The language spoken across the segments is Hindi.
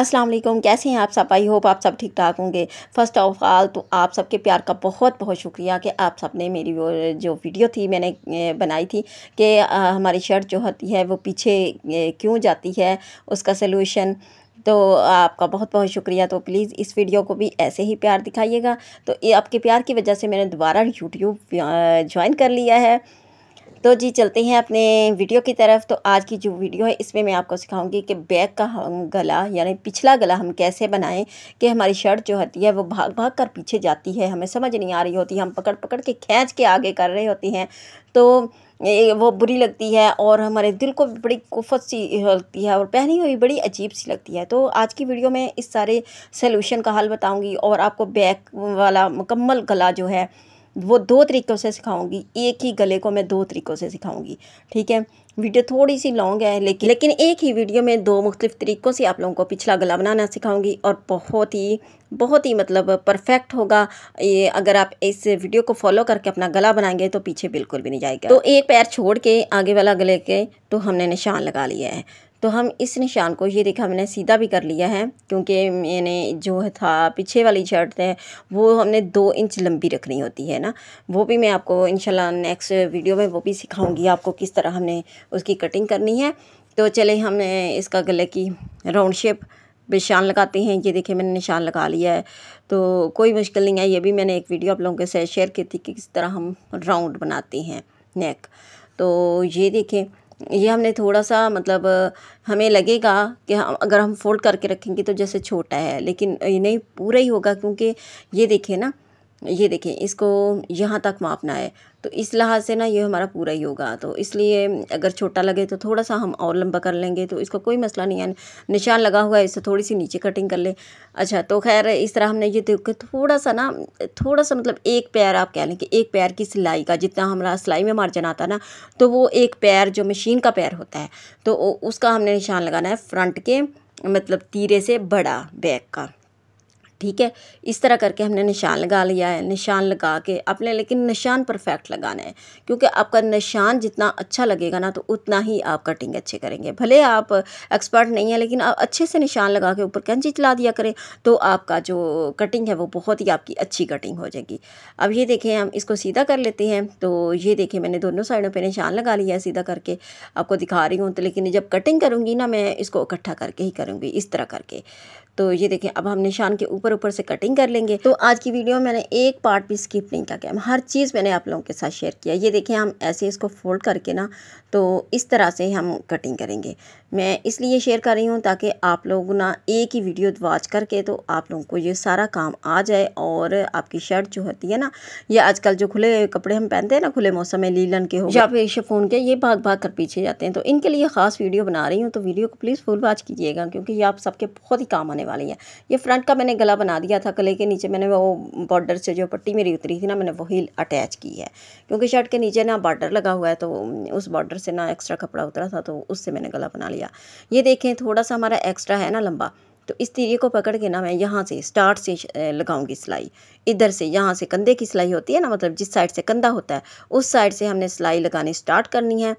अस्सलाम वालेकुम कैसे हैं आप सब आई होप आप सब ठीक ठाक होंगे फर्स्ट ऑफ ऑल तो आप सबके प्यार का बहुत बहुत शुक्रिया कि आप सब ने मेरी वो जो वीडियो थी मैंने बनाई थी कि हमारी शर्ट जो होती है वो पीछे क्यों जाती है उसका सलूशन तो आपका बहुत बहुत शुक्रिया तो प्लीज़ इस वीडियो को भी ऐसे ही प्यार दिखाइएगा तो ये आपके प्यार की वजह से मैंने दोबारा यूट्यूब ज्वाइन कर लिया है तो जी चलते हैं अपने वीडियो की तरफ तो आज की जो वीडियो है इसमें मैं आपको सिखाऊंगी कि बैक का हम गला यानी पिछला गला हम कैसे बनाएं कि हमारी शर्ट जो होती है वो भाग भाग कर पीछे जाती है हमें समझ नहीं आ रही होती हम पकड़ पकड़ के खींच के आगे कर रहे होती हैं तो वो बुरी लगती है और हमारे दिल को बड़ी कुफत सी लगती है और पहनी हुई बड़ी अजीब सी लगती है तो आज की वीडियो में इस सारे सोल्यूशन का हल बताऊँगी और आपको बैक वाला मुकम्मल गला जो है वो दो तरीक़ों से सिखाऊंगी एक ही गले को मैं दो तरीक़ों से सिखाऊंगी ठीक है वीडियो थोड़ी सी लॉन्ग है लेकिन लेकिन एक ही वीडियो में दो मुख्तफ तरीक़ों से आप लोगों को पिछला गला बनाना सिखाऊंगी और बहुत ही बहुत ही मतलब परफेक्ट होगा ये अगर आप इस वीडियो को फॉलो करके अपना गला बनाएंगे तो पीछे बिल्कुल भी नहीं जाएगा तो एक पैर छोड़ के आगे वाला गले के तो हमने निशान लगा लिया है तो हम इस निशान को ये देखा मैंने सीधा भी कर लिया है क्योंकि मैंने जो था पीछे वाली शर्ट है वो हमने दो इंच लंबी रखनी होती है ना वो भी मैं आपको इन नेक्स्ट वीडियो में वो भी सिखाऊंगी आपको किस तरह हमने उसकी कटिंग करनी है तो चले हम इसका गले की राउंड शेप निशान लगाते हैं ये देखिए मैंने निशान लगा लिया है तो कोई मुश्किल नहीं है ये भी मैंने एक वीडियो आप लोगों के साथ शेयर की थी कि किस तरह हम राउंड बनाते हैं नेक तो ये देखें ये हमने थोड़ा सा मतलब हमें लगेगा कि हम अगर हम फ़ोल्ड करके रखेंगे तो जैसे छोटा है लेकिन ये नहीं पूरा ही होगा क्योंकि ये देखें ना ये देखें इसको यहाँ तक मापना है तो इस लिहाज से ना ये हमारा पूरा ही होगा तो इसलिए अगर छोटा लगे तो थोड़ा सा हम और लंबा कर लेंगे तो इसका कोई मसला नहीं है निशान लगा हुआ है इससे थोड़ी सी नीचे कटिंग कर ले अच्छा तो खैर इस तरह हमने ये देखो थोड़ा सा ना थोड़ा सा मतलब एक पैर आप कह लें कि एक पैर की सिलाई का जितना हमारा सिलाई में मार्जन आता ना तो वो एक पैर जो मशीन का पैर होता है तो उसका हमने निशान लगाना है फ्रंट के मतलब तीरे से बड़ा बैक का ठीक है इस तरह करके हमने निशान लगा लिया है निशान लगा के अपने लेकिन निशान परफेक्ट लगाना है क्योंकि आपका निशान जितना अच्छा लगेगा ना तो उतना ही आप कटिंग अच्छे करेंगे भले आप एक्सपर्ट नहीं है लेकिन आप अच्छे से निशान लगा के ऊपर कैंची चला दिया करें तो आपका जो कटिंग है वो बहुत ही आपकी अच्छी कटिंग हो जाएगी अब ये देखें हम इसको सीधा कर लेते हैं तो ये देखें मैंने दोनों साइडों पर निशान लगा लिया है सीधा करके आपको दिखा रही हूँ तो लेकिन जब कटिंग करूँगी ना मैं इसको इकट्ठा करके ही करूँगी इस तरह करके तो ये देखें अब हम निशान के ऊपर ऊपर से कटिंग कर लेंगे तो आज की वीडियो में मैंने एक पार्ट भी स्किप नहीं किया गया हर चीज़ मैंने आप लोगों के साथ शेयर किया ये देखें हम ऐसे इसको फोल्ड करके ना तो इस तरह से हम कटिंग करेंगे मैं इसलिए शेयर कर रही हूँ ताकि आप लोग ना एक ही वीडियो वॉच करके तो आप लोगों को ये सारा काम आ जाए और आपकी शर्ट जो होती है ना ये आजकल जो खुले कपड़े हम पहनते हैं ना खुले मौसम में लीलन के हो या फिर शेफोन के ये भाग भाग कर पीछे जाते हैं तो इनके लिए ख़ास वीडियो बना रही हूँ तो वीडियो को प्लीज़ फुल वॉच कीजिएगा क्योंकि ये आप सबके बहुत ही काम आने आने वाली है ये फ्रंट का मैंने गला बना दिया था गले के नीचे मैंने वो बॉर्डर से जो पट्टी मेरी उतरी थी ना मैंने वही अटैच की है क्योंकि शर्ट के नीचे ना बॉर्डर लगा हुआ है तो उस बॉर्डर से ना एक्स्ट्रा कपड़ा उतरा था तो उससे मैंने गला बना लिया ये देखें थोड़ा सा हमारा एक्स्ट्रा है ना लंबा तो इस तीरिए को पकड़ के ना मैं यहाँ से स्टार्ट से लगाऊंगी सिलाई इधर से यहाँ से कंधे की सिलाई होती है ना मतलब जिस साइड से कंधा होता है उस साइड से हमने सिलाई लगानी स्टार्ट करनी है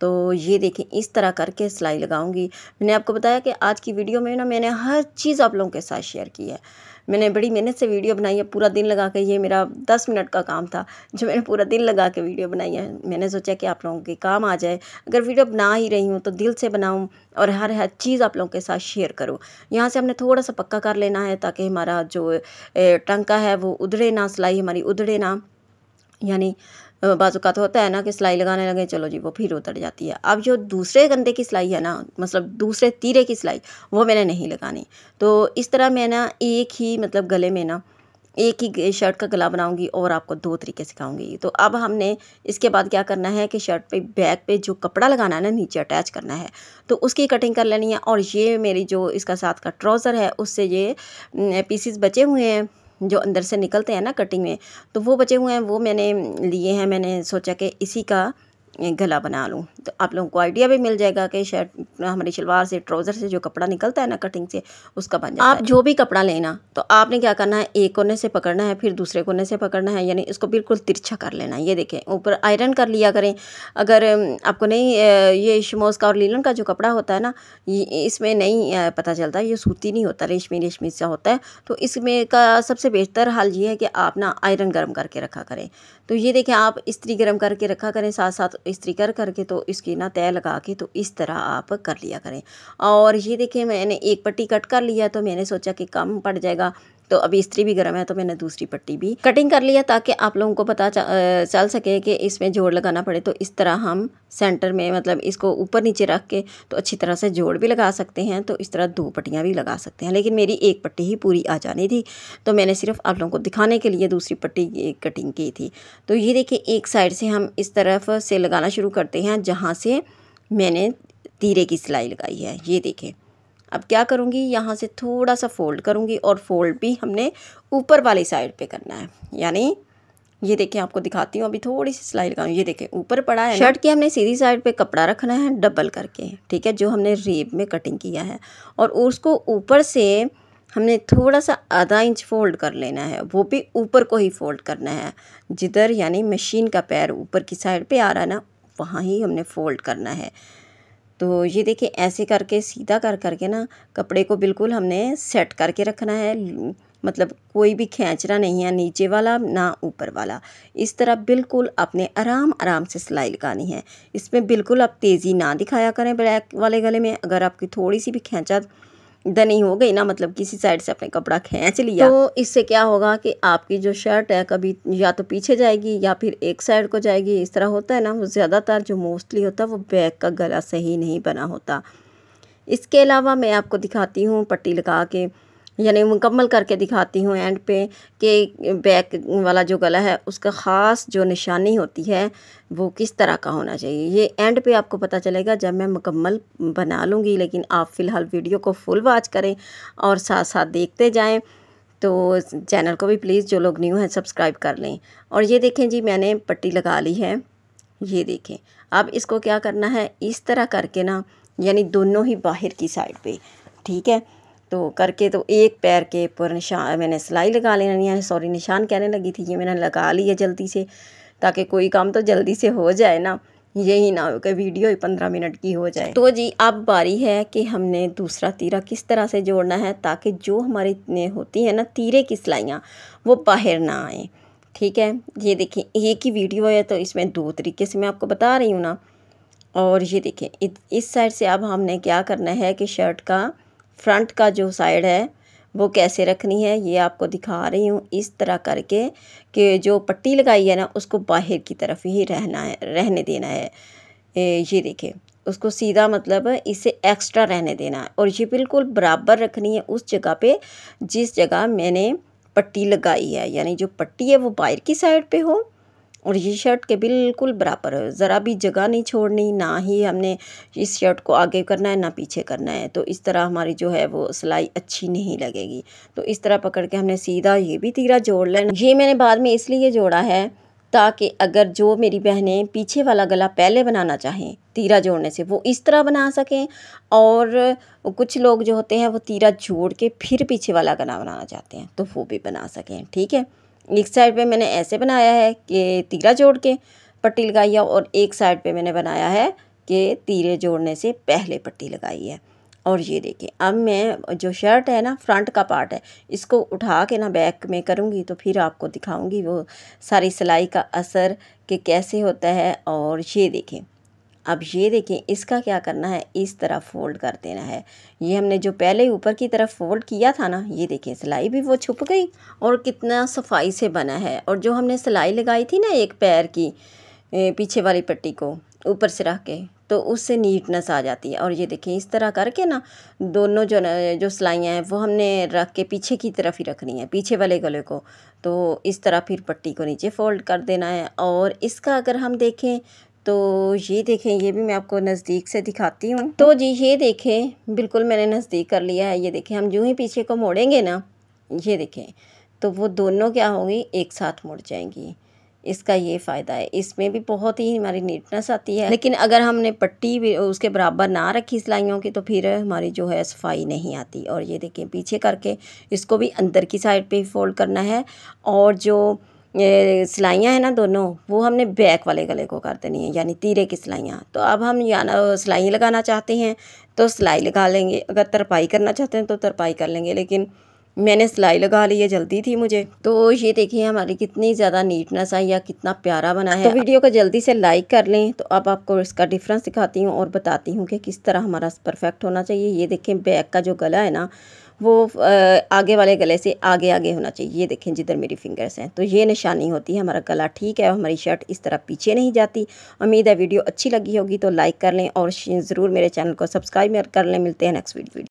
तो ये देखें इस तरह करके सिलाई लगाऊंगी मैंने आपको बताया कि आज की वीडियो में ना मैंने हर चीज़ आप लोगों के साथ शेयर की है मैंने बड़ी मेहनत से वीडियो बनाई है पूरा दिन लगा के ये मेरा दस मिनट का काम था जो मैंने पूरा दिन लगा के वीडियो बनाई है मैंने सोचा कि आप लोगों के काम आ जाए अगर वीडियो बना ही रही हूँ तो दिल से बनाऊँ और हर हर चीज़ आप लोगों के साथ शेयर करूँ यहाँ से हमने थोड़ा सा पक्का कर लेना है ताकि हमारा जो टंका है वो उधड़े ना सिलाई हमारी उधड़े ना यानी बाजुकात तो होता है ना कि सिलाई लगाने लगे चलो जी वो फिर उतर जाती है अब जो दूसरे गंदे की सिलाई है ना मतलब दूसरे तीरे की सिलाई वो मैंने नहीं लगानी तो इस तरह मैं ना एक ही मतलब गले में ना एक ही शर्ट का गला बनाऊंगी और आपको दो तरीके सिखाऊंगी तो अब हमने इसके बाद क्या करना है कि शर्ट पे बैक पे जो कपड़ा लगाना है ना नीचे अटैच करना है तो उसकी कटिंग कर लेनी है और ये मेरी जो इसका साथ का ट्राउज़र है उससे ये पीसीस बचे हुए हैं जो अंदर से निकलते हैं ना कटिंग में तो वो बचे हुए हैं वो मैंने लिए हैं मैंने सोचा कि इसी का गला बना लूँ तो आप लोगों को आइडिया भी मिल जाएगा कि शर्ट हमारी शलवार से ट्राउज़र से जो कपड़ा निकलता है ना कटिंग से उसका बन जाए आप जो भी कपड़ा लेना तो आपने क्या करना है एक कोने से पकड़ना है फिर दूसरे कोने से पकड़ना है यानी इसको बिल्कुल तिरछा कर लेना है ये देखें ऊपर आयरन कर लिया करें अगर आपको नहीं ये शमोस का और लीलन का जो कपड़ा होता है ना इसमें नहीं पता चलता ये सूती नहीं होता रेशमी रेशमी सा होता है तो इसमें का सबसे बेहतर हाल ये है कि आप ना आयरन गर्म करके रखा करें तो ये देखें आप इस्त्री गर्म करके रखा करें साथ साथ कर करके तो इसकी ना तय लगा के तो इस तरह आप कर लिया करें और ये देखिए मैंने एक पट्टी कट कर लिया तो मैंने सोचा कि कम पड़ जाएगा तो अभी इस्त्री भी गर्म है तो मैंने दूसरी पट्टी भी कटिंग कर लिया ताकि आप लोगों को पता चल सके कि इसमें जोड़ लगाना पड़े तो इस तरह हम सेंटर में मतलब इसको ऊपर नीचे रख के तो अच्छी तरह से जोड़ भी लगा सकते हैं तो इस तरह दो पट्टियाँ भी लगा सकते हैं लेकिन मेरी एक पट्टी ही पूरी आ जानी थी तो मैंने सिर्फ आप लोगों को दिखाने के लिए दूसरी पट्टी कटिंग की थी तो ये देखिए एक साइड से हम इस तरफ से लगाना शुरू करते हैं जहाँ से मैंने तीरे की सिलाई लगाई है ये देखें अब क्या करूँगी यहाँ से थोड़ा सा फोल्ड करूँगी और फोल्ड भी हमने ऊपर वाली साइड पे करना है यानी ये देखिए आपको दिखाती हूँ अभी थोड़ी सी सिलाई लगाऊँ ये देखें ऊपर पड़ा है शर्ट की हमने सीधी साइड पे कपड़ा रखना है डबल करके ठीक है जो हमने रेब में कटिंग किया है और उसको ऊपर से हमने थोड़ा सा आधा इंच फोल्ड कर लेना है वो भी ऊपर को ही फोल्ड करना है जिधर यानी मशीन का पैर ऊपर की साइड पे आ रहा है ना वहाँ ही हमने फोल्ड करना है तो ये देखिए ऐसे करके सीधा कर करके ना कपड़े को बिल्कुल हमने सेट करके रखना है मतलब कोई भी खींचना नहीं है नीचे वाला ना ऊपर वाला इस तरह बिल्कुल आपने आराम आराम से सिलाई लगानी है इसमें बिल्कुल आप तेज़ी ना दिखाया करें ब्लैक वाले गले में अगर आपकी थोड़ी सी भी खींचा दनी हो गई ना मतलब किसी साइड से अपने कपड़ा खींच लिया तो इससे क्या होगा कि आपकी जो शर्ट है कभी या तो पीछे जाएगी या फिर एक साइड को जाएगी इस तरह होता है ना वो ज़्यादातर जो मोस्टली होता है वो बैग का गला सही नहीं बना होता इसके अलावा मैं आपको दिखाती हूँ पट्टी लगा के यानी मुकम्मल करके दिखाती हूँ एंड पे कि बैक वाला जो गला है उसका ख़ास जो निशानी होती है वो किस तरह का होना चाहिए ये एंड पे आपको पता चलेगा जब मैं मुकम्मल बना लूँगी लेकिन आप फ़िलहाल वीडियो को फुल वॉच करें और साथ साथ देखते जाएँ तो चैनल को भी प्लीज़ जो लोग न्यू हैं सब्सक्राइब कर लें और ये देखें जी मैंने पट्टी लगा ली है ये देखें अब इसको क्या करना है इस तरह करके ना यानी दोनों ही बाहर की साइड पे ठीक है तो करके तो एक पैर के ऊपर निशान मैंने सिलाई लगा लेनी है सॉरी निशान कहने लगी थी ये मैंने लगा लिया जल्दी से ताकि कोई काम तो जल्दी से हो जाए ना यही ना हो कि वीडियो ही पंद्रह मिनट की हो जाए तो जी अब बारी है कि हमने दूसरा तीरा किस तरह से जोड़ना है ताकि जो हमारी होती है ना तीरे की सिलाइयाँ वो बाहर ना आए ठीक है ये देखें एक ही वीडियो है तो इसमें दो तरीके से मैं आपको बता रही हूँ ना और ये देखें इस साइड से अब हमने क्या करना है कि शर्ट का फ्रंट का जो साइड है वो कैसे रखनी है ये आपको दिखा रही हूँ इस तरह करके कि जो पट्टी लगाई है ना उसको बाहर की तरफ ही रहना है रहने देना है ये देखे उसको सीधा मतलब इसे एक्स्ट्रा रहने देना है और ये बिल्कुल बराबर रखनी है उस जगह पे जिस जगह मैंने पट्टी लगाई है यानी जो पट्टी है वो बाहर की साइड पे हो और ये शर्ट के बिल्कुल बराबर है ज़रा भी जगह नहीं छोड़नी ना ही हमने इस शर्ट को आगे करना है ना पीछे करना है तो इस तरह हमारी जो है वो सिलाई अच्छी नहीं लगेगी तो इस तरह पकड़ के हमने सीधा ये भी तीरा जोड़ लेना ये मैंने बाद में इसलिए जोड़ा है ताकि अगर जो मेरी बहनें पीछे वाला गला पहले बनाना चाहें तीरा जोड़ने से वो इस तरह बना सकें और कुछ लोग जो होते हैं वो तीरा जोड़ के फिर पीछे वाला गला बनाना चाहते हैं तो वो भी बना सकें ठीक है एक साइड पे मैंने ऐसे बनाया है कि तीरा जोड़ के पट्टी लगाई है और एक साइड पे मैंने बनाया है कि तीरे जोड़ने से पहले पट्टी लगाई है और ये देखें अब मैं जो शर्ट है ना फ्रंट का पार्ट है इसको उठा के ना बैक में करूँगी तो फिर आपको दिखाऊँगी वो सारी सिलाई का असर कि कैसे होता है और ये देखें अब ये देखें इसका क्या करना है इस तरह फोल्ड कर देना है ये हमने जो पहले ऊपर की तरफ फोल्ड किया था ना ये देखें सिलाई भी वो छुप गई और कितना सफाई से बना है और जो हमने सिलाई लगाई थी ना एक पैर की पीछे वाली पट्टी को ऊपर से रख के तो उससे नीटनेस आ जाती है और ये देखें इस तरह करके ना दोनों जो जो सिलाइयाँ हैं वो हमने रख के पीछे की तरफ ही रखनी है पीछे वाले गले को तो इस तरह फिर पट्टी को नीचे फोल्ड कर देना है और इसका अगर हम देखें तो ये देखें ये भी मैं आपको नज़दीक से दिखाती हूँ तो जी ये देखें बिल्कुल मैंने नज़दीक कर लिया है ये देखें हम यूँ ही पीछे को मोड़ेंगे ना ये देखें तो वो दोनों क्या होंगी एक साथ मुड़ जाएंगी इसका ये फ़ायदा है इसमें भी बहुत ही हमारी नीटनेस आती है लेकिन अगर हमने पट्टी भी उसके बराबर ना रखी सिलाइयों की तो फिर हमारी जो है सफाई नहीं आती और ये देखें पीछे करके इसको भी अंदर की साइड पे फोल्ड करना है और जो सिलाइयाँ हैं ना दोनों वो हमने बैक वाले गले को कर देनी है यानी तीरे की सिलाइयाँ तो अब हम याना सिलाई लगाना चाहते हैं तो सिलाई लगा लेंगे अगर तरपाई करना चाहते हैं तो तरपाई कर लेंगे लेकिन मैंने सिलाई लगा ली है जल्दी थी मुझे तो ये देखिए हमारी कितनी ज़्यादा नीटनेस आई या कितना प्यारा बना है तो, तो वीडियो को जल्दी से लाइक कर लें तो अब आपको इसका डिफरेंस दिखाती हूँ और बताती हूँ कि किस तरह हमारा परफेक्ट होना चाहिए ये देखें बैक का जो गला है ना वो आगे वाले गले से आगे आगे होना चाहिए ये देखें जिधर मेरी फिंगर्स हैं तो ये निशानी होती है हमारा गला ठीक है और हमारी शर्ट इस तरह पीछे नहीं जाती उम्मीद है वीडियो अच्छी लगी होगी तो लाइक कर लें और ज़रूर मेरे चैनल को सब्सक्राइब कर लें मिलते हैं नेक्स्ट वीडियो